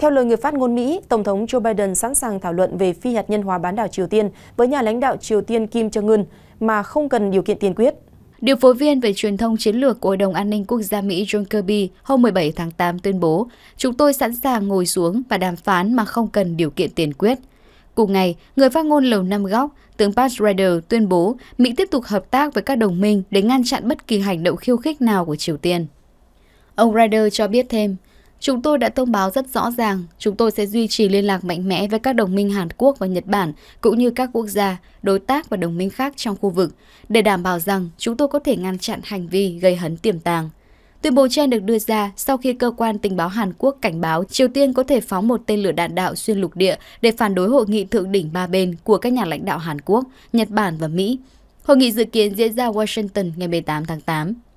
Theo lời người phát ngôn Mỹ, Tổng thống Joe Biden sẵn sàng thảo luận về phi hạt nhân hóa bán đảo Triều Tiên với nhà lãnh đạo Triều Tiên Kim Jong-un mà không cần điều kiện tiên quyết. Điều phối viên về truyền thông chiến lược của Hội đồng An ninh Quốc gia Mỹ John Kirby hôm 17 tháng 8 tuyên bố, chúng tôi sẵn sàng ngồi xuống và đàm phán mà không cần điều kiện tiền quyết. Cùng ngày, người phát ngôn Lầu Năm Góc, tướng Pat Ryder tuyên bố Mỹ tiếp tục hợp tác với các đồng minh để ngăn chặn bất kỳ hành động khiêu khích nào của Triều Tiên. Ông Ryder cho biết thêm, Chúng tôi đã thông báo rất rõ ràng, chúng tôi sẽ duy trì liên lạc mạnh mẽ với các đồng minh Hàn Quốc và Nhật Bản, cũng như các quốc gia, đối tác và đồng minh khác trong khu vực, để đảm bảo rằng chúng tôi có thể ngăn chặn hành vi gây hấn tiềm tàng. Tuyên bố trên được đưa ra sau khi cơ quan tình báo Hàn Quốc cảnh báo Triều Tiên có thể phóng một tên lửa đạn đạo xuyên lục địa để phản đối hội nghị thượng đỉnh ba bên của các nhà lãnh đạo Hàn Quốc, Nhật Bản và Mỹ. Hội nghị dự kiến diễn ra Washington ngày 18 tháng 8.